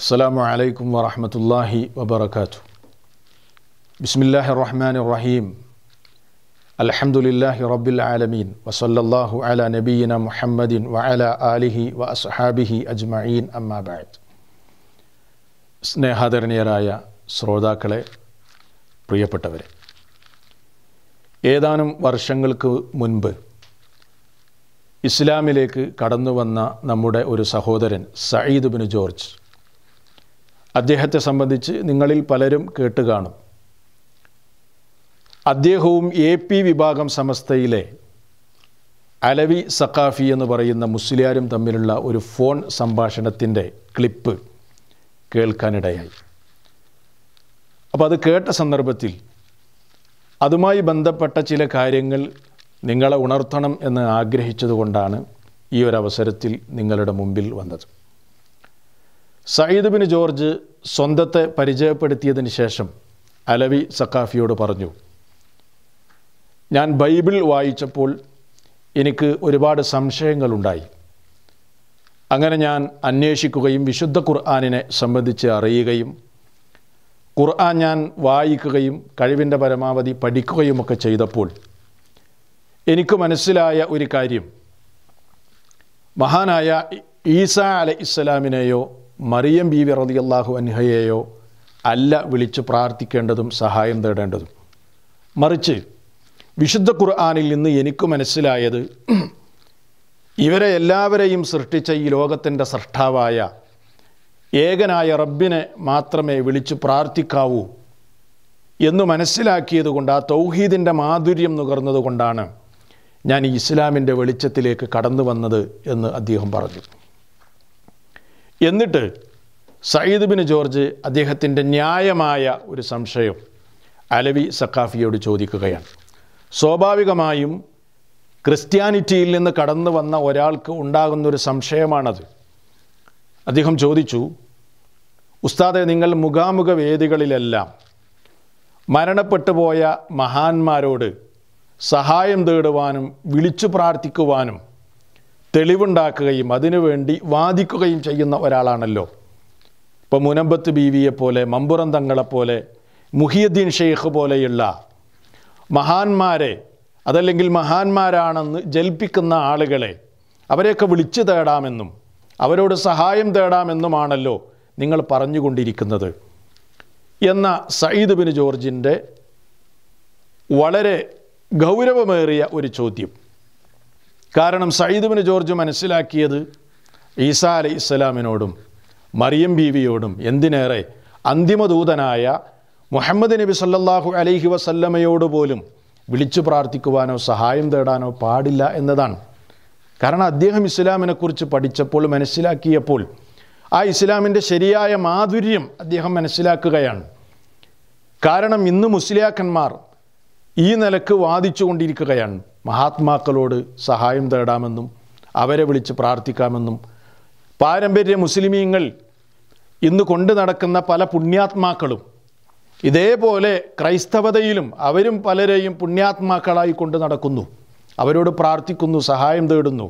അസ്സലാമു അലൈക്കും വറഹമത്തല്ലാഹി വബർക്കാത്തു ബിസ്മില്ലാഹി റഹ്മാൻ റഹീം അലഹമുല്ലാഹി റബ്ബിൽ ആലമീൻ വസല്ലാഹു അല നബീന മുഹമ്മദിൻ വഅല ആലിഹി വ അസ്ഹാബിഹി അജ്മീൻ അമ്മാബാദ് സ്നേഹാദരണീയരായ ശ്രോതാക്കളെ പ്രിയപ്പെട്ടവരെ ഏതാനും വർഷങ്ങൾക്ക് മുൻപ് ഇസ്ലാമിലേക്ക് കടന്നു വന്ന നമ്മുടെ ഒരു സഹോദരൻ സയ്യിദ് ബിൻ ജോർജ് അദ്ദേഹത്തെ സംബന്ധിച്ച് നിങ്ങളിൽ പലരും കേട്ട് കാണും അദ്ദേഹവും എ പി വിഭാഗം സമസ്തയിലെ അലവി സഖാഫി എന്ന് പറയുന്ന മുസ്ലിയാരും തമ്മിലുള്ള ഒരു ഫോൺ സംഭാഷണത്തിൻ്റെ ക്ലിപ്പ് കേൾക്കാനിടയായി അപ്പോൾ അത് കേട്ട സന്ദർഭത്തിൽ അതുമായി ബന്ധപ്പെട്ട ചില കാര്യങ്ങൾ നിങ്ങളെ ഉണർത്തണം എന്ന് ആഗ്രഹിച്ചതുകൊണ്ടാണ് ഈ ഒരു അവസരത്തിൽ നിങ്ങളുടെ മുമ്പിൽ വന്നത് സയ്യിദ് ബിൻ ജോർജ് സ്വന്തത്തെ പരിചയപ്പെടുത്തിയതിന് ശേഷം അലവി സക്കാഫിയോട് പറഞ്ഞു ഞാൻ ബൈബിൾ വായിച്ചപ്പോൾ എനിക്ക് ഒരുപാട് സംശയങ്ങളുണ്ടായി അങ്ങനെ ഞാൻ അന്വേഷിക്കുകയും വിശുദ്ധ ഖുർആാനിനെ സംബന്ധിച്ച് അറിയുകയും ഖുർആൻ ഞാൻ വായിക്കുകയും കഴിവിൻ്റെ പരമാവധി പഠിക്കുകയുമൊക്കെ ചെയ്തപ്പോൾ എനിക്ക് മനസ്സിലായ ഒരു കാര്യം മഹാനായ ഈസ അല ഇസ്ലാമിനെയോ മറിയം ബി വിറതി അള്ളാഹു അൻഹയെയോ അല്ല വിളിച്ച് പ്രാർത്ഥിക്കേണ്ടതും സഹായം തേടേണ്ടതും മറിച്ച് വിശുദ്ധ ഖുർആാനിൽ നിന്ന് എനിക്ക് മനസ്സിലായത് ഇവരെ എല്ലാവരെയും സൃഷ്ടിച്ച ഈ ലോകത്തിൻ്റെ സൃഷ്ടാവായ ഏകനായ റബ്ബിനെ മാത്രമേ വിളിച്ച് പ്രാർത്ഥിക്കാവൂ എന്ന് മനസ്സിലാക്കിയത് കൊണ്ട് ആ തൗഹീദിൻ്റെ മാധുര്യം നുകർന്നതുകൊണ്ടാണ് ഞാൻ ഈ ഇസ്ലാമിൻ്റെ വെളിച്ചത്തിലേക്ക് കടന്നു വന്നത് എന്ന് അദ്ദേഹം പറഞ്ഞു എന്നിട്ട് സയ്യിദ് ബിൻ ജോർജ് അദ്ദേഹത്തിൻ്റെ ന്യായമായ ഒരു സംശയം അലവി സക്കാഫിയോട് ചോദിക്കുകയാണ് സ്വാഭാവികമായും ക്രിസ്ത്യാനിറ്റിയിൽ നിന്ന് കടന്നു വന്ന ഒരാൾക്ക് ഉണ്ടാകുന്നൊരു സംശയമാണത് അദ്ദേഹം ചോദിച്ചു ഉസ്താദെ നിങ്ങൾ മുഖാമുഖ വേദികളിലെല്ലാം മരണപ്പെട്ടു പോയ മഹാന്മാരോട് സഹായം തേടുവാനും വിളിച്ചു പ്രാർത്ഥിക്കുവാനും തെളിവുണ്ടാക്കുകയും അതിനുവേണ്ടി വാദിക്കുകയും ചെയ്യുന്ന ഒരാളാണല്ലോ ഇപ്പോൾ മുനമ്പത്ത് ബീവിയെപ്പോലെ പോലെ മമ്പുറം തങ്ങളെപ്പോലെ മുഹിയുദ്ദീൻ ഷെയ്ഖ് പോലെയുള്ള മഹാന്മാരെ അതല്ലെങ്കിൽ മഹാന്മാരാണെന്ന് ജൽപ്പിക്കുന്ന ആളുകളെ അവരെയൊക്കെ വിളിച്ചു തേടാമെന്നും അവരോട് സഹായം തേടാമെന്നുമാണല്ലോ നിങ്ങൾ പറഞ്ഞുകൊണ്ടിരിക്കുന്നത് എന്ന സയ്യിദ് ബിൻ ജോർജിൻ്റെ വളരെ ഗൗരവമേറിയ ഒരു ചോദ്യം കാരണം സയ്യിദുബിന് ജോർജ് മനസ്സിലാക്കിയത് ഈസാ അലൈഹി ഇസ്ലാമിനോടും മറിയം ബീവിയോടും എന്തിനേറെ അന്തിമദൂതനായ മുഹമ്മദ് നബി സല്ലാഹു അലൈഹി വസല്ലമയോട് പോലും വിളിച്ചു പ്രാർത്ഥിക്കുവാനോ സഹായം തേടാനോ പാടില്ല എന്നതാണ് കാരണം അദ്ദേഹം ഇസ്ലാമിനെക്കുറിച്ച് പഠിച്ചപ്പോൾ മനസ്സിലാക്കിയപ്പോൾ ആ ഇസ്ലാമിൻ്റെ ശരിയായ മാധുര്യം അദ്ദേഹം മനസ്സിലാക്കുകയാണ് കാരണം ഇന്ന് മുസ്ലിയാക്കന്മാർ ഈ നിലക്ക് വാദിച്ചു കൊണ്ടിരിക്കുകയാണ് മഹാത്മാക്കളോട് സഹായം തേടാമെന്നും അവരെ വിളിച്ച് പ്രാർത്ഥിക്കാമെന്നും പാരമ്പര്യ മുസ്ലിമീങ്ങൾ ഇന്ന് കൊണ്ടു നടക്കുന്ന പല പുണ്യാത്മാക്കളും ഇതേപോലെ ക്രൈസ്തവതയിലും അവരും പലരെയും പുണ്യാത്മാക്കളായി കൊണ്ട് നടക്കുന്നു അവരോട് പ്രാർത്ഥിക്കുന്നു സഹായം തേടുന്നു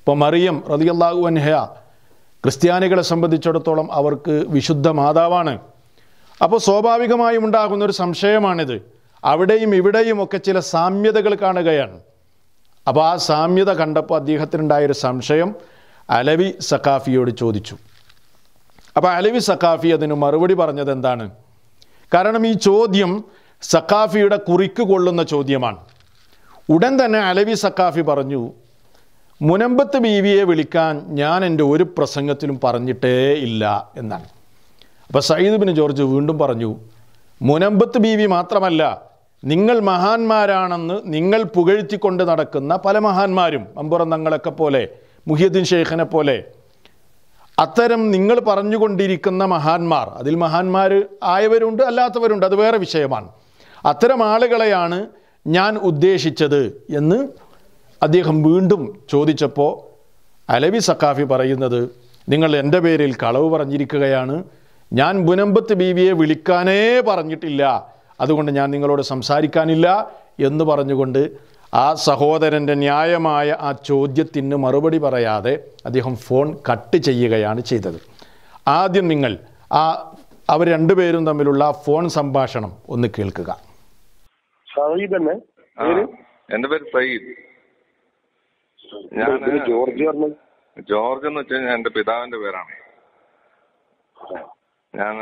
ഇപ്പോൾ മറിയം റതിയല്ലാഹു അൻഹയ ക്രിസ്ത്യാനികളെ സംബന്ധിച്ചിടത്തോളം അവർക്ക് വിശുദ്ധ മാതാവാണ് അപ്പോൾ സ്വാഭാവികമായും ഉണ്ടാകുന്ന ഒരു സംശയമാണിത് അവിടെയും ഇവിടെയും ഒക്കെ ചില സാമ്യതകൾ കാണുകയാണ് അപ്പോൾ ആ സാമ്യത കണ്ടപ്പോൾ അദ്ദേഹത്തിനുണ്ടായൊരു സംശയം അലവി സക്കാഫിയോട് ചോദിച്ചു അപ്പോൾ അലവി സക്കാഫി അതിന് മറുപടി പറഞ്ഞത് എന്താണ് കാരണം ഈ ചോദ്യം സക്കാഫിയുടെ കുറിക്ക് കൊള്ളുന്ന ചോദ്യമാണ് ഉടൻ തന്നെ അലവി സക്കാഫി പറഞ്ഞു മുനമ്പത്ത് ബീവിയെ വിളിക്കാൻ ഞാൻ എൻ്റെ ഒരു പ്രസംഗത്തിലും പറഞ്ഞിട്ടേ ഇല്ല എന്നാണ് അപ്പോൾ സയ്യിദ് ബിൻ ജോർജ് വീണ്ടും പറഞ്ഞു മുനമ്പത്ത് ബീവി മാത്രമല്ല നിങ്ങൾ മഹാന്മാരാണെന്ന് നിങ്ങൾ പുകഴ്ത്തിക്കൊണ്ട് നടക്കുന്ന പല മഹാന്മാരും അമ്പുറം തങ്ങളൊക്കെ പോലെ മുഹിയുദ്ദീൻ ഷെയ്ഖിനെ പോലെ അത്തരം നിങ്ങൾ പറഞ്ഞുകൊണ്ടിരിക്കുന്ന മഹാന്മാർ അതിൽ മഹാന്മാർ ആയവരുണ്ട് അല്ലാത്തവരുണ്ട് അത് വേറെ വിഷയമാണ് അത്തരം ആളുകളെയാണ് ഞാൻ ഉദ്ദേശിച്ചത് എന്ന് അദ്ദേഹം വീണ്ടും ചോദിച്ചപ്പോൾ അലവി സക്കാഫി പറയുന്നത് നിങ്ങൾ എൻ്റെ പേരിൽ കളവ് പറഞ്ഞിരിക്കുകയാണ് ഞാൻ ബുനമ്പത്ത് ബീവിയെ വിളിക്കാനേ പറഞ്ഞിട്ടില്ല അതുകൊണ്ട് ഞാൻ നിങ്ങളോട് സംസാരിക്കാനില്ല എന്ന് പറഞ്ഞുകൊണ്ട് ആ സഹോദരൻ്റെ ന്യായമായ ആ ചോദ്യത്തിന് മറുപടി പറയാതെ അദ്ദേഹം ഫോൺ കട്ട് ചെയ്യുകയാണ് ചെയ്തത് ആദ്യം നിങ്ങൾ ആ അവർ രണ്ടുപേരും തമ്മിലുള്ള ഫോൺ സംഭാഷണം ഒന്ന് കേൾക്കുക പേര് ഞാൻ ജോർജ് എന്ന് വെച്ചാൽ എന്റെ പിതാവിന്റെ പേരാണ് ഞാൻ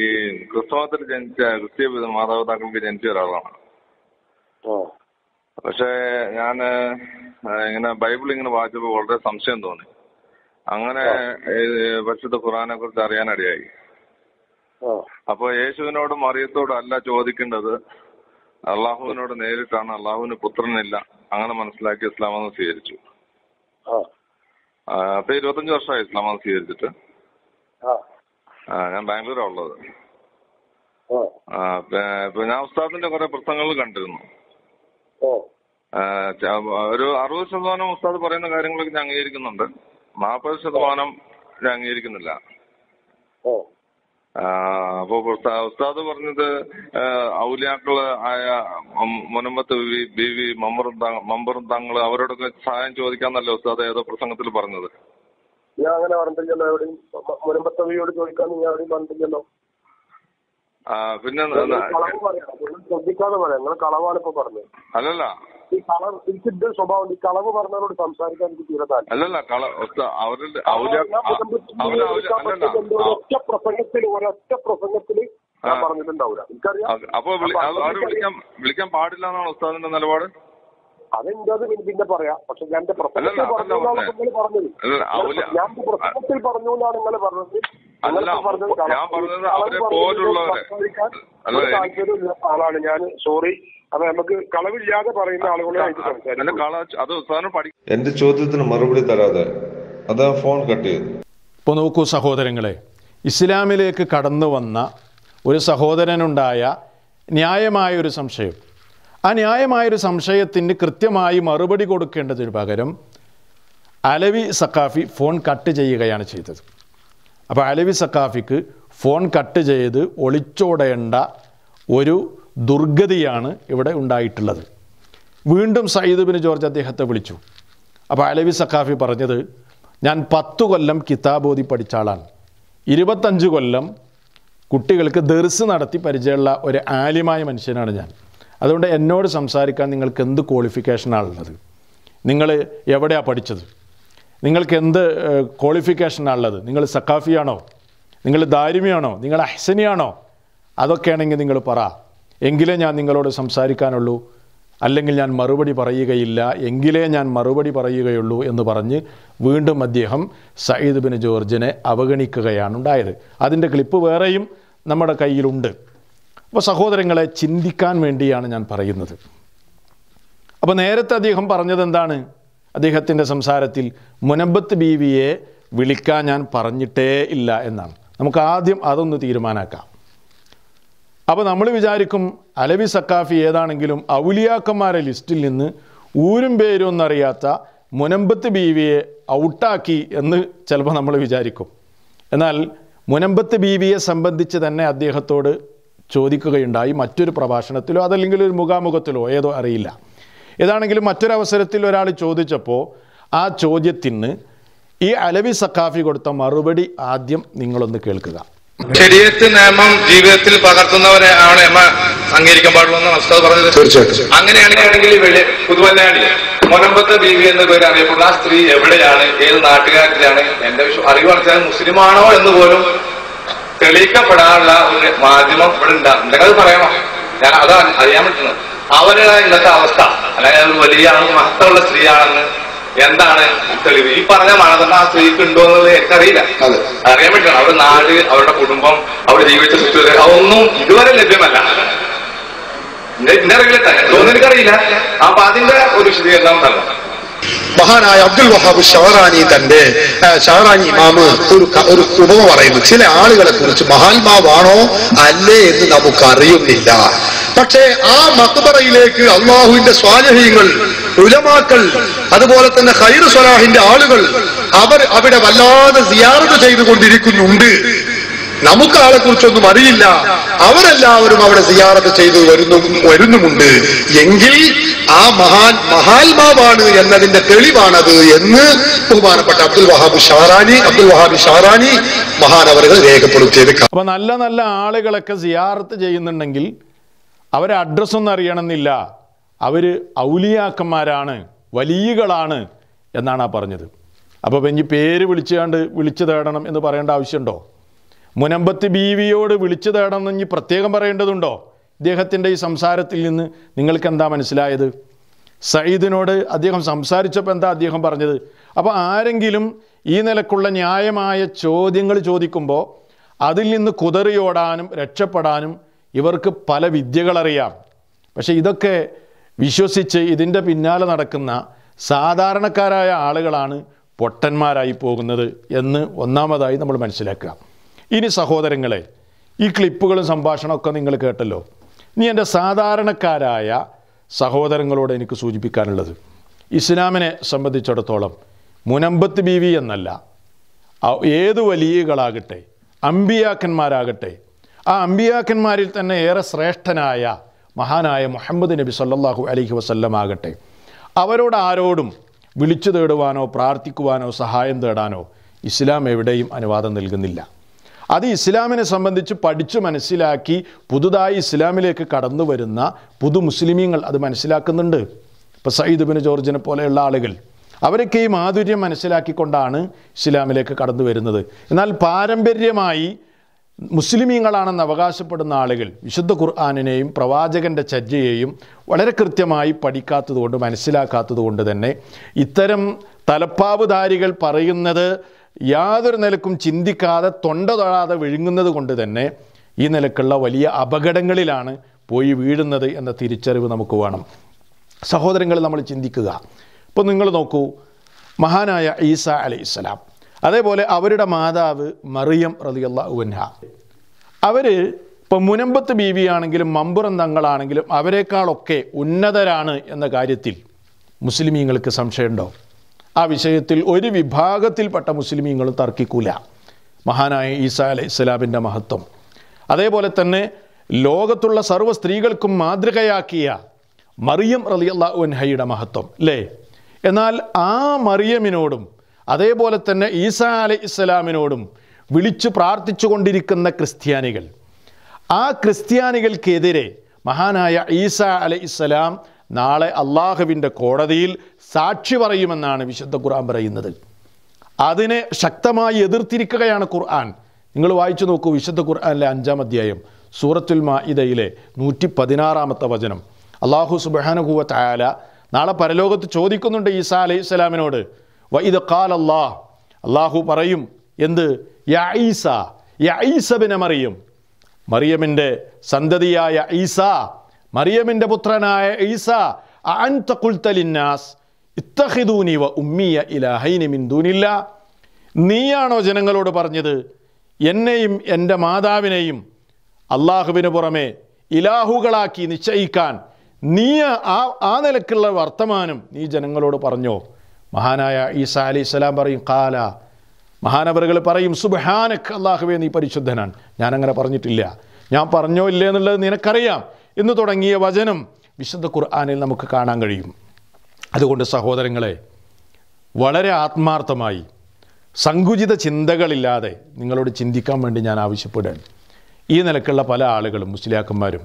ഈ ക്രിസ്തമതത്തിൽ ജനിച്ച ക്രിസ്തീയ മാതാപിതാക്കൾക്ക് ജനിച്ച ഒരാളാണ് പക്ഷേ ഞാൻ ഇങ്ങനെ ബൈബിൾ ഇങ്ങനെ വായിച്ചപ്പോൾ വളരെ സംശയം തോന്നി അങ്ങനെ പക്ഷെ ഖുറാനെ കുറിച്ച് അറിയാനിടയായി അപ്പൊ യേശുവിനോടും അറിയത്തോടും അല്ല ചോദിക്കേണ്ടത് അള്ളാഹുവിനോട് നേരിട്ടാണ് അള്ളാഹുവിന് പുത്രനില്ല അങ്ങനെ മനസ്സിലാക്കി ഇസ്ലാം മതം സ്വീകരിച്ചു അപ്പൊ ഇരുപത്തഞ്ച് വർഷമായി ഇസ്ലാം മതം സ്വീകരിച്ചിട്ട് ആ ഞാൻ ബാംഗ്ലൂരാണ് ഉള്ളത് ആ ഇപ്പൊ ഞാൻ ഉസ്താദിന്റെ കുറെ പ്രസംഗങ്ങൾ കണ്ടിരുന്നു ഒരു അറുപത് ശതമാനം ഉസ്താദ് പറയുന്ന കാര്യങ്ങളൊക്കെ ഞാൻ അംഗീകരിക്കുന്നുണ്ട് നാൽപ്പത് ശതമാനം ഞാൻ അംഗീകരിക്കുന്നില്ല അപ്പോ ഉസ്താദ് പറഞ്ഞത് ഔലിയാക്കള് ആയ മുനമ്പത്ത് ബി വി മമ്പറും മമ്പറും തങ്ങള് അവരോടൊക്കെ സഹായം ചോദിക്കാന്നല്ലേ ഉസ്താദ് ഏതോ പ്രസംഗത്തിൽ പറഞ്ഞത് ഞാൻ അങ്ങനെ പറഞ്ഞിട്ടില്ലല്ലോ എവിടെയും മുരമ്പത്തവിയോട് ചോദിക്കാൻ ഞാൻ എവിടെയും പറഞ്ഞിട്ടില്ലല്ലോ പിന്നെ ശ്രദ്ധിക്കാതെ പറയാം നിങ്ങൾ കളവാണ് ഇപ്പൊ പറഞ്ഞത് അല്ലല്ല ഈ കളർ എനിക്കിന്റെ സ്വഭാവം ഈ കളവ് പറഞ്ഞവരോട് സംസാരിക്കാൻ എനിക്ക് ഒറ്റ പ്രസംഗത്തിൽ ഒരൊറ്റ പ്രസംഗത്തിൽ ഞാൻ പറഞ്ഞിട്ടുണ്ടാവില്ല എനിക്കറിയാം വിളിക്കാൻ പാടില്ല എന്നാണ് ഉസ്താദിന്റെ നിലപാട് അതെന്താ പിന്നെ പിന്നെ പറയാം പക്ഷെ ഞാൻ എന്റെ പ്രസംഗത്തിൽ പറഞ്ഞു നിങ്ങൾ പറഞ്ഞത് ഞാൻ പ്രസംഗത്തിൽ പറഞ്ഞു എന്നാണ് നിങ്ങൾ പറഞ്ഞത് ആളാണ് ഞാൻ സോറി അത് നമുക്ക് കളവില്ലാതെ പറയുന്ന ആളുകളെ എന്റെ ചോദ്യത്തിന് മറുപടി തരാതെ അത് ഫോൺ കട്ട് ചെയ്തു ഇപ്പൊ നോക്കൂ സഹോദരങ്ങളെ ഇസ്ലാമിലേക്ക് കടന്നു വന്ന ഒരു സഹോദരനുണ്ടായ ന്യായമായ ഒരു സംശയം അന്യായമായൊരു സംശയത്തിന് കൃത്യമായി മറുപടി കൊടുക്കേണ്ടതിന് പകരം അലവി സക്കാഫി ഫോൺ കട്ട് ചെയ്യുകയാണ് ചെയ്തത് അപ്പോൾ അലവി സക്കാഫിക്ക് ഫോൺ കട്ട് ചെയ്ത് ഒളിച്ചോടേണ്ട ഒരു ദുർഗതിയാണ് ഇവിടെ ഉണ്ടായിട്ടുള്ളത് വീണ്ടും സയ്യിദ് ബിൻ ജോർജ് അദ്ദേഹത്തെ വിളിച്ചു അപ്പോൾ അലവി സക്കാഫി പറഞ്ഞത് ഞാൻ പത്തു കൊല്ലം കിതാബോധി പഠിച്ച ആളാണ് ഇരുപത്തഞ്ച് കൊല്ലം കുട്ടികൾക്ക് ദർസ് നടത്തി പരിചയമുള്ള ഒരു ആലിമായ മനുഷ്യനാണ് ഞാൻ അതുകൊണ്ട് എന്നോട് സംസാരിക്കാൻ നിങ്ങൾക്ക് എന്ത് ഉള്ളത് നിങ്ങൾ എവിടെയാണ് പഠിച്ചത് നിങ്ങൾക്ക് എന്ത് ഉള്ളത് നിങ്ങൾ സക്കാഫിയാണോ നിങ്ങൾ ദാരിമിയാണോ നിങ്ങൾ അഹ്സനിയാണോ അതൊക്കെയാണെങ്കിൽ നിങ്ങൾ പറ എങ്കിലേ ഞാൻ നിങ്ങളോട് സംസാരിക്കാനുള്ളൂ അല്ലെങ്കിൽ ഞാൻ മറുപടി പറയുകയില്ല എങ്കിലേ ഞാൻ മറുപടി പറയുകയുള്ളൂ എന്ന് പറഞ്ഞ് വീണ്ടും അദ്ദേഹം സയ്യിദ് ബിൻ ജോർജിനെ അവഗണിക്കുകയാണ് ഉണ്ടായത് അതിൻ്റെ ക്ലിപ്പ് വേറെയും നമ്മുടെ കയ്യിലുണ്ട് അപ്പോൾ സഹോദരങ്ങളെ ചിന്തിക്കാൻ വേണ്ടിയാണ് ഞാൻ പറയുന്നത് അപ്പോൾ നേരത്തെ അദ്ദേഹം പറഞ്ഞത് എന്താണ് അദ്ദേഹത്തിൻ്റെ സംസാരത്തിൽ മുനമ്പത്ത് ബീവിയെ വിളിക്കാൻ ഞാൻ പറഞ്ഞിട്ടേ ഇല്ല എന്നാണ് നമുക്ക് ആദ്യം അതൊന്ന് തീരുമാനാക്കാം അപ്പോൾ നമ്മൾ വിചാരിക്കും അലവി സക്കാഫി ഏതാണെങ്കിലും ഔലിയാക്കന്മാരെ ലിസ്റ്റിൽ നിന്ന് ഊരും പേരും ഒന്നറിയാത്ത മുനമ്പത്ത് ബീവിയെ ഔട്ടാക്കി എന്ന് ചിലപ്പോൾ നമ്മൾ വിചാരിക്കും എന്നാൽ മുനമ്പത്ത് ബീവിയെ സംബന്ധിച്ച് തന്നെ അദ്ദേഹത്തോട് ചോദിക്കുകയുണ്ടായി മറ്റൊരു പ്രഭാഷണത്തിലോ അതല്ലെങ്കിൽ ഒരു മുഖാമുഖത്തിലോ ഏതോ അറിയില്ല ഏതാണെങ്കിലും മറ്റൊരവസരത്തിൽ ഒരാൾ ചോദിച്ചപ്പോൾ ആ ചോദ്യത്തിന് ഈ അലവി സഖാഫി കൊടുത്ത മറുപടി ആദ്യം നിങ്ങളൊന്ന് കേൾക്കുക നിയമം ജീവിതത്തിൽ പകർത്തുന്നവരെ ആണ് എമ്മ അംഗീകരിക്കാൻ പാടുള്ളൂ അസ്താദ് പറഞ്ഞത് തീർച്ചയായിട്ടും അങ്ങനെയാണെങ്കിൽ പുതുവല്ലാണി മൊനമ്പത്തെ ബീവി എന്ന പേര് അറിയപ്പെടുന്ന ആ സ്ത്രീ എവിടെയാണ് ഏത് നാട്ടുകാരിലാണ് എന്റെ അറിവ് മുസ്ലിമാണോ എന്ന് പോലും തെളിയിക്കപ്പെടാനുള്ള ഒരു മാധ്യമം ഇവിടെ ഉണ്ടാകും നിങ്ങളത് പറയണം ഞാൻ അതാണ് അറിയാൻ പറ്റുന്നത് അവരുടെ ഇന്നത്തെ അവസ്ഥ അല്ലെങ്കിൽ അത് വലിയ മഹത്വമുള്ള സ്ത്രീയാണെന്ന് എന്താണ് തെളിവ് ഈ പറഞ്ഞ മണതണ്ട ആ സ്ത്രീക്ക് ഉണ്ടോ എന്നുള്ളത് എനിക്ക് അറിയില്ല അറിയാൻ പറ്റണം അവരുടെ നാട് അവരുടെ കുടുംബം അവരുടെ ജീവിച്ച സുറ്റുകൾ അതൊന്നും ഇതുവരെ ലഭ്യമല്ല ഇന്നറിയില്ല തോന്നുന്നു എനിക്കറിയില്ല അപ്പൊ അതിന്റെ ഒരു വിശദീകരണം തന്നെ മഹാനായ അബ്ദുൽ വഹാബ് ഷഹറാനി തന്റെ ഷഹറാനി ഇമാമ് ഒരു ഒരു ഉപമ പറയുന്നു ചില ആളുകളെ കുറിച്ച് മഹാത്മാവാണോ അല്ലേ എന്ന് നമുക്ക് അറിയുന്നില്ല പക്ഷേ ആ മക്ബറയിലേക്ക് അള്ളാഹുവിന്റെ സ്വാലഹ്യങ്ങൾ ഉലമാക്കൾ അതുപോലെ തന്നെ ഖൈർ സ്വലാഹിന്റെ ആളുകൾ അവർ അവിടെ വല്ലാതെ സിയാറത്ത് ചെയ്തുകൊണ്ടിരിക്കുന്നുണ്ട് നമുക്ക് ആളെ കുറിച്ചൊന്നും അറിയില്ല അവരെല്ലാവരും അവിടെ സിയാറത്ത് ചെയ്തു വരുന്നു വരുന്നുമുണ്ട് എങ്കിൽ ആ മഹാൻ മഹാത്മാവാണ് എന്നതിന്റെ തെളിവാണത് എന്ന് ബഹുമാനപ്പെട്ട അബ്ദുൽ വഹാബ് ഷാറാനി അബ്ദുൽ വഹാബ് ഷാറാനി മഹാനവറുകൾ രേഖപ്പെടുത്തിയത് അപ്പൊ നല്ല നല്ല ആളുകളൊക്കെ സിയാറത്ത് ചെയ്യുന്നുണ്ടെങ്കിൽ അവരെ അഡ്രസ്സൊന്നും അറിയണമെന്നില്ല അവര് ഔലിയാക്കന്മാരാണ് വലിയകളാണ് എന്നാണ് ആ പറഞ്ഞത് അപ്പോൾ ഇനി പേര് വിളിച്ചുകൊണ്ട് വിളിച്ചു തേടണം എന്ന് പറയേണ്ട ആവശ്യമുണ്ടോ മുനമ്പത്ത് ബീവിയോട് വിളിച്ചു തേടണം ഇനി പ്രത്യേകം പറയേണ്ടതുണ്ടോ ഇദ്ദേഹത്തിൻ്റെ ഈ സംസാരത്തിൽ നിന്ന് നിങ്ങൾക്ക് എന്താ മനസ്സിലായത് സയ്യിദിനോട് അദ്ദേഹം സംസാരിച്ചപ്പോൾ എന്താ അദ്ദേഹം പറഞ്ഞത് അപ്പോൾ ആരെങ്കിലും ഈ നിലക്കുള്ള ന്യായമായ ചോദ്യങ്ങൾ ചോദിക്കുമ്പോൾ അതിൽ നിന്ന് കുതറിയോടാനും രക്ഷപ്പെടാനും ഇവർക്ക് പല വിദ്യകളറിയാം പക്ഷേ ഇതൊക്കെ വിശ്വസിച്ച് ഇതിൻ്റെ പിന്നാലെ നടക്കുന്ന സാധാരണക്കാരായ ആളുകളാണ് പൊട്ടന്മാരായി പോകുന്നത് എന്ന് ഒന്നാമതായി നമ്മൾ മനസ്സിലാക്കുക ഇനി സഹോദരങ്ങളെ ഈ ക്ലിപ്പുകളും സംഭാഷണമൊക്കെ നിങ്ങൾ കേട്ടല്ലോ ഇനി എൻ്റെ സാധാരണക്കാരായ സഹോദരങ്ങളോട് എനിക്ക് സൂചിപ്പിക്കാനുള്ളത് ഇസ്ലാമിനെ സംബന്ധിച്ചിടത്തോളം മുനമ്പത്ത് ബീവി എന്നല്ല ഏത് വലിയകളാകട്ടെ അമ്പിയാക്കന്മാരാകട്ടെ ആ അമ്പിയാക്കന്മാരിൽ തന്നെ ഏറെ ശ്രേഷ്ഠനായ മഹാനായ മുഹമ്മദ് നബി സല്ലാഹു അലഹി വസല്ലമാകട്ടെ അവരോട് ആരോടും വിളിച്ചു തേടുവാനോ പ്രാർത്ഥിക്കുവാനോ സഹായം തേടാനോ ഇസ്ലാം എവിടെയും അനുവാദം നൽകുന്നില്ല അത് ഇസ്ലാമിനെ സംബന്ധിച്ച് പഠിച്ച് മനസ്സിലാക്കി പുതുതായി ഇസ്ലാമിലേക്ക് കടന്നു വരുന്ന പുതു മുസ്ലിമീങ്ങൾ അത് മനസ്സിലാക്കുന്നുണ്ട് ഇപ്പോൾ സയ്യിദ് ബിന് ജോർജിനെ പോലെയുള്ള ആളുകൾ അവരൊക്കെ ഈ മാധുര്യം മനസ്സിലാക്കിക്കൊണ്ടാണ് ഇസ്ലാമിലേക്ക് കടന്നു വരുന്നത് എന്നാൽ പാരമ്പര്യമായി മുസ്ലിമീങ്ങളാണെന്ന് അവകാശപ്പെടുന്ന ആളുകൾ വിശുദ്ധ ഖുർആാനിനെയും പ്രവാചകൻ്റെ ചജ്ജയെയും വളരെ കൃത്യമായി പഠിക്കാത്തതുകൊണ്ട് മനസ്സിലാക്കാത്തതുകൊണ്ട് തന്നെ ഇത്തരം തലപ്പാവുധാരികൾ പറയുന്നത് യാതൊരു നിലക്കും ചിന്തിക്കാതെ തൊണ്ട തൊഴാതെ വിഴുങ്ങുന്നത് കൊണ്ട് തന്നെ ഈ നിലക്കുള്ള വലിയ അപകടങ്ങളിലാണ് പോയി വീഴുന്നത് എന്ന തിരിച്ചറിവ് നമുക്ക് വേണം സഹോദരങ്ങൾ നമ്മൾ ചിന്തിക്കുക ഇപ്പോൾ നിങ്ങൾ നോക്കൂ മഹാനായ ഈസ അലി ഇസ്ലാം അതേപോലെ അവരുടെ മാതാവ് മറിയം റതിയുള്ള ഉൻഹ അവർ ഇപ്പം മുനമ്പത്ത് ബീവിയാണെങ്കിലും മമ്പുറം തങ്ങളാണെങ്കിലും അവരെക്കാളൊക്കെ ഉന്നതരാണ് എന്ന കാര്യത്തിൽ മുസ്ലിമീങ്ങൾക്ക് സംശയമുണ്ടോ ആ വിഷയത്തിൽ ഒരു വിഭാഗത്തിൽപ്പെട്ട മുസ്ലിമീങ്ങളും തർക്കിക്കൂല മഹാനായ ഈസാ അലൈഹി ഇസ്ലാമിൻ്റെ മഹത്വം അതേപോലെ തന്നെ ലോകത്തുള്ള സർവ്വ സ്ത്രീകൾക്കും മാതൃകയാക്കിയ മറിയം റലിയല്ലാഹു അൻഹയുടെ മഹത്വം അല്ലേ എന്നാൽ ആ മറിയമിനോടും അതേപോലെ തന്നെ ഈസാ അലൈഹി ഇസ്ലാമിനോടും വിളിച്ചു പ്രാർത്ഥിച്ചു കൊണ്ടിരിക്കുന്ന ക്രിസ്ത്യാനികൾ ആ ക്രിസ്ത്യാനികൾക്കെതിരെ മഹാനായ ഈസാ അലൈഹി ഇസ്ലാം നാളെ അള്ളാഹുവിൻ്റെ കോടതിയിൽ സാക്ഷി പറയുമെന്നാണ് വിശുദ്ധ ഖുർആൻ പറയുന്നത് അതിനെ ശക്തമായി എതിർത്തിരിക്കുകയാണ് ഖുർആൻ നിങ്ങൾ വായിച്ചു നോക്കൂ വിശുദ്ധ ഖുർആനിലെ അഞ്ചാം അധ്യായം സൂറത്തുൽ മാഇദയിലെ നൂറ്റി പതിനാറാമത്തെ വചനം അള്ളാഹു സുബാനുഹുവ ചായാല നാളെ പരലോകത്ത് ചോദിക്കുന്നുണ്ട് ഈസ അലൈഹി സ്വലാമിനോട് വ ഇത് കാൽ അള്ളാഹ് അള്ളാഹു പറയും എന്ത് യ ഈസ യ മറിയും മറിയമിൻ്റെ സന്തതിയായ ഈസ മറിയമിൻ്റെ പുത്രനായ ഈസ അൻത വ ഉമ്മിയ ഇലഹൈനി മിന്ദൂനില്ല നീയാണോ ജനങ്ങളോട് പറഞ്ഞത് എന്നെയും എൻ്റെ മാതാവിനെയും അള്ളാഹുവിന് പുറമെ ഇലാഹുകളാക്കി നിശ്ചയിക്കാൻ നീ ആ ആ നിലക്കുള്ള വർത്തമാനം നീ ജനങ്ങളോട് പറഞ്ഞോ മഹാനായ ഈസ അലി ഇസ്ലാം പറയും കാല മഹാനവറുകൾ പറയും സുബാനക് അള്ളാഹുവേ നീ പരിശുദ്ധനാണ് ഞാനങ്ങനെ പറഞ്ഞിട്ടില്ല ഞാൻ പറഞ്ഞോ ഇല്ലേ എന്നുള്ളത് നിനക്കറിയാം എന്ന് തുടങ്ങിയ വചനം വിശുദ്ധ ഖുർആാനിൽ നമുക്ക് കാണാൻ കഴിയും അതുകൊണ്ട് സഹോദരങ്ങളെ വളരെ ആത്മാർത്ഥമായി സങ്കുചിത ചിന്തകളില്ലാതെ നിങ്ങളോട് ചിന്തിക്കാൻ വേണ്ടി ഞാൻ ആവശ്യപ്പെടുകയാണ് ഈ നിലക്കുള്ള പല ആളുകളും മുസ്ലിയാക്കന്മാരും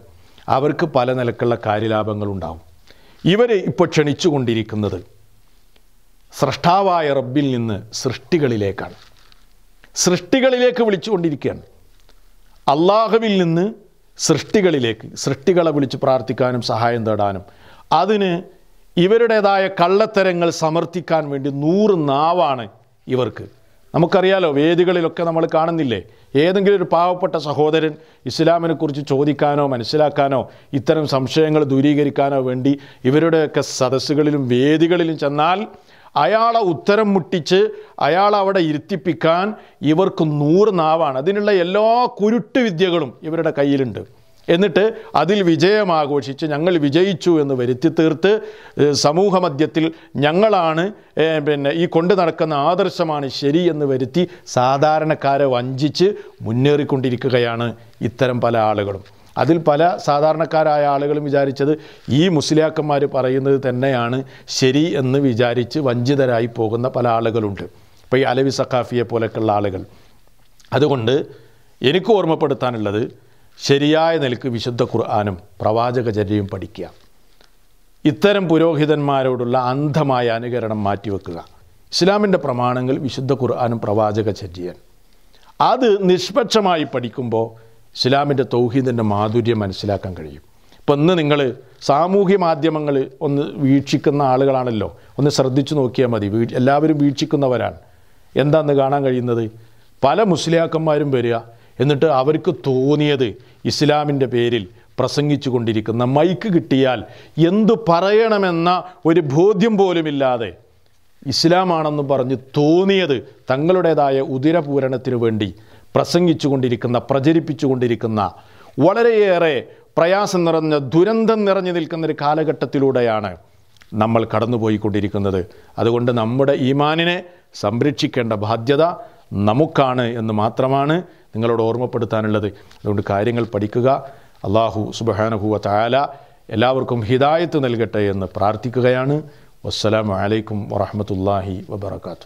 അവർക്ക് പല നിലക്കുള്ള കാര്യലാഭങ്ങളുണ്ടാവും ഇവരെ ഇപ്പോൾ ക്ഷണിച്ചുകൊണ്ടിരിക്കുന്നത് സൃഷ്ടാവായ റബ്ബിൽ നിന്ന് സൃഷ്ടികളിലേക്കാണ് സൃഷ്ടികളിലേക്ക് വിളിച്ചുകൊണ്ടിരിക്കുകയാണ് അള്ളാഹുവിൽ നിന്ന് സൃഷ്ടികളിലേക്ക് സൃഷ്ടികളെ വിളിച്ച് പ്രാർത്ഥിക്കാനും സഹായം തേടാനും അതിന് ഇവരുടേതായ കള്ളത്തരങ്ങൾ സമർത്ഥിക്കാൻ വേണ്ടി നൂറ് നാവാണ് ഇവർക്ക് നമുക്കറിയാലോ വേദികളിലൊക്കെ നമ്മൾ കാണുന്നില്ലേ ഏതെങ്കിലും ഒരു പാവപ്പെട്ട സഹോദരൻ ഇസ്ലാമിനെക്കുറിച്ച് ചോദിക്കാനോ മനസ്സിലാക്കാനോ ഇത്തരം സംശയങ്ങൾ ദൂരീകരിക്കാനോ വേണ്ടി ഇവരുടെയൊക്കെ സദസ്സുകളിലും വേദികളിലും ചെന്നാൽ അയാളെ ഉത്തരം മുട്ടിച്ച് അയാൾ അവിടെ ഇരുത്തിപ്പിക്കാൻ ഇവർക്ക് നൂറ് നാവാണ് അതിനുള്ള എല്ലാ കുരുട്ട് വിദ്യകളും ഇവരുടെ കയ്യിലുണ്ട് എന്നിട്ട് അതിൽ വിജയം ആഘോഷിച്ച് ഞങ്ങൾ വിജയിച്ചു എന്ന് വരുത്തി തീർത്ത് സമൂഹ മധ്യത്തിൽ ഞങ്ങളാണ് പിന്നെ ഈ കൊണ്ടു നടക്കുന്ന ആദർശമാണ് ശരി എന്ന് വരുത്തി സാധാരണക്കാരെ വഞ്ചിച്ച് മുന്നേറിക്കൊണ്ടിരിക്കുകയാണ് ഇത്തരം പല ആളുകളും അതിൽ പല സാധാരണക്കാരായ ആളുകളും വിചാരിച്ചത് ഈ മുസ്ലിയാക്കന്മാർ പറയുന്നത് തന്നെയാണ് ശരി എന്ന് വിചാരിച്ച് വഞ്ചിതരായി പോകുന്ന പല ആളുകളുണ്ട് ഇപ്പോൾ ഈ അലവി സഖാഫിയെ പോലെയൊക്കെയുള്ള ആളുകൾ അതുകൊണ്ട് എനിക്ക് ഓർമ്മപ്പെടുത്താനുള്ളത് ശരിയായ നിലക്ക് വിശുദ്ധ ഖുർആാനും പ്രവാചകചര്യയും പഠിക്കുക ഇത്തരം പുരോഹിതന്മാരോടുള്ള അന്ധമായ അനുകരണം മാറ്റിവെക്കുക ഇസ്ലാമിൻ്റെ പ്രമാണങ്ങൾ വിശുദ്ധ ഖുർആാനും പ്രവാചകചര്യൻ അത് നിഷ്പക്ഷമായി പഠിക്കുമ്പോൾ ഇസ്ലാമിൻ്റെ തൗഹീദിൻ്റെ മാധുര്യം മനസ്സിലാക്കാൻ കഴിയും ഇപ്പം ഇന്ന് നിങ്ങൾ സാമൂഹ്യ മാധ്യമങ്ങൾ ഒന്ന് വീക്ഷിക്കുന്ന ആളുകളാണല്ലോ ഒന്ന് ശ്രദ്ധിച്ചു നോക്കിയാൽ മതി എല്ലാവരും വീക്ഷിക്കുന്നവരാണ് എന്താന്ന് കാണാൻ കഴിയുന്നത് പല മുസ്ലിയാക്കന്മാരും വരിക എന്നിട്ട് അവർക്ക് തോന്നിയത് ഇസ്ലാമിൻ്റെ പേരിൽ പ്രസംഗിച്ചു കൊണ്ടിരിക്കുന്ന മൈക്ക് കിട്ടിയാൽ എന്തു പറയണമെന്ന ഒരു ബോധ്യം പോലുമില്ലാതെ ഇസ്ലാമാണെന്ന് പറഞ്ഞ് തോന്നിയത് തങ്ങളുടേതായ ഉദിരപൂരണത്തിനു വേണ്ടി പ്രസംഗിച്ചുകൊണ്ടിരിക്കുന്ന പ്രചരിപ്പിച്ചുകൊണ്ടിരിക്കുന്ന വളരെയേറെ പ്രയാസം നിറഞ്ഞ ദുരന്തം നിറഞ്ഞു നിൽക്കുന്ന ഒരു കാലഘട്ടത്തിലൂടെയാണ് നമ്മൾ കടന്നുപോയിക്കൊണ്ടിരിക്കുന്നത് അതുകൊണ്ട് നമ്മുടെ ഈമാനിനെ സംരക്ഷിക്കേണ്ട ബാധ്യത നമുക്കാണ് എന്ന് മാത്രമാണ് നിങ്ങളോട് ഓർമ്മപ്പെടുത്താനുള്ളത് അതുകൊണ്ട് കാര്യങ്ങൾ പഠിക്കുക അള്ളാഹു സുബഹാനുഭൂവ തായാല എല്ലാവർക്കും ഹിദായത്ത് നൽകട്ടെ എന്ന് പ്രാർത്ഥിക്കുകയാണ് വസ്സലാമലൈക്കും വറഹമത്തല്ലാഹി വബർക്കാത്തു